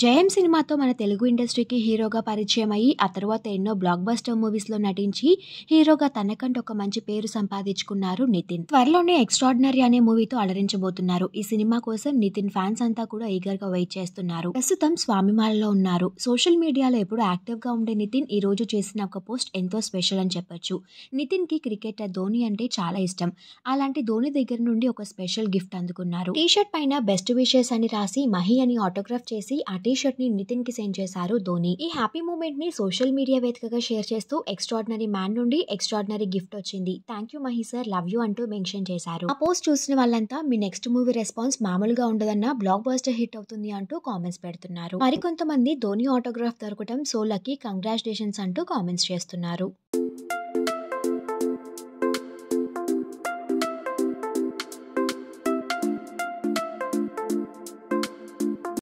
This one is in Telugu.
జయం సినిమాతో మన తెలుగు ఇండస్ట్రీకి హీరోగా పరిచయం అయ్యి ఆ తర్వాత ఎన్నో బ్లాక్ బస్టర్ మూవీస్లో నటించి హీరోగా తనకంటూ ఒక మంచి పేరు సంపాదించుకున్నారు నితిన్ త్వరలోనే ఎక్స్ట్రాడినరీ అనే మూవీతో అలరించబోతున్నారు ఈ సినిమా కోసం నితిన్ ఫ్యాన్స్ అంతా కూడా గా వెయిట్ చేస్తున్నారు ప్రస్తుతం స్వామిమాలలో ఉన్నారు సోషల్ మీడియాలో ఎప్పుడు యాక్టివ్ గా ఉండే నితిన్ ఈ రోజు చేసిన ఒక పోస్ట్ ఎంతో స్పెషల్ అని చెప్పొచ్చు నితిన్ కి క్రికెటర్ ధోని అంటే చాలా ఇష్టం అలాంటి ధోని దగ్గర నుండి ఒక స్పెషల్ గిఫ్ట్ అందుకున్నారు టీషర్ట్ పైన బెస్ట్ విషెస్ అని రాసి మహి అని ఆటోగ్రాఫ్ చేసి ఆ టీ షర్ట్ ని నితిన్ కి సెండ్ చేశారు ధోని ఈ హ్యాపీ మూమెంట్ ని సోషల్ మీడియా వేదికగా షేర్ చేస్తూ ఎక్స్ట్రాడినరీ మ్యాన్ నుండి ఎక్స్ట్రాడినరీ గిఫ్ట్ వచ్చింది thank you Mahi sir love you అంటూ మెన్షన్ చేశారు ఆ పోస్ట్ చూసిన వాళ్ళంతా మీ నెక్స్ట్ మూవీ రెస్పాన్స్ మామూలుగా ఉండదన్న బ్లాక్ బస్టర్ హిట్ అవుతుంది అంటూ కామెంట్స్ పెడుతున్నారు మరికొంతమంది ధోని ఆటోగ్రాఫ్ దొరకటం సో లక్కీ కంగ్రాచులేషన్స్ అంటూ కామెంట్స్ చేస్తున్నారు